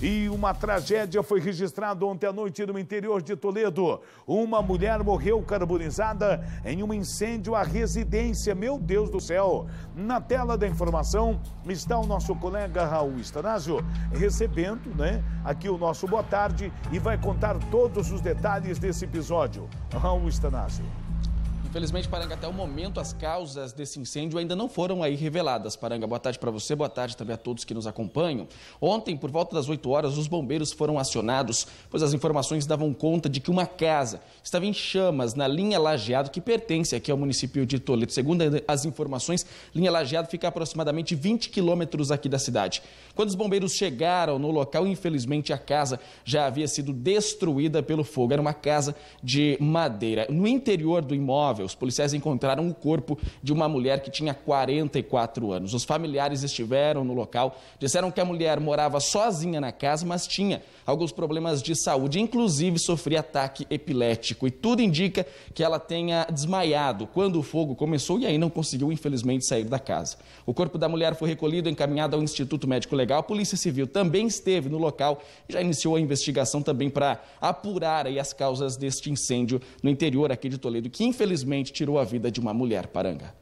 E uma tragédia foi registrada ontem à noite no interior de Toledo. Uma mulher morreu carbonizada em um incêndio à residência. Meu Deus do céu! Na tela da informação está o nosso colega Raul Estanásio recebendo, né, aqui o nosso boa tarde e vai contar todos os detalhes desse episódio. Raul Estanásio. Infelizmente, Paranga, até o momento as causas desse incêndio ainda não foram aí reveladas. Paranga, boa tarde para você, boa tarde também a todos que nos acompanham. Ontem, por volta das 8 horas, os bombeiros foram acionados, pois as informações davam conta de que uma casa estava em chamas na linha Lajeado, que pertence aqui ao município de Toledo. Segundo as informações, linha Lajeado fica a aproximadamente 20 quilômetros aqui da cidade. Quando os bombeiros chegaram no local, infelizmente a casa já havia sido destruída pelo fogo. Era uma casa de madeira. No interior do imóvel, imóvel. Os policiais encontraram o corpo de uma mulher que tinha 44 anos. Os familiares estiveram no local, disseram que a mulher morava sozinha na casa, mas tinha alguns problemas de saúde, inclusive sofria ataque epilético. E tudo indica que ela tenha desmaiado quando o fogo começou e aí não conseguiu, infelizmente, sair da casa. O corpo da mulher foi recolhido e encaminhado ao Instituto Médico Legal. A Polícia Civil também esteve no local e já iniciou a investigação também para apurar as causas deste incêndio no interior aqui de Toledo, que infelizmente infelizmente tirou a vida de uma mulher paranga.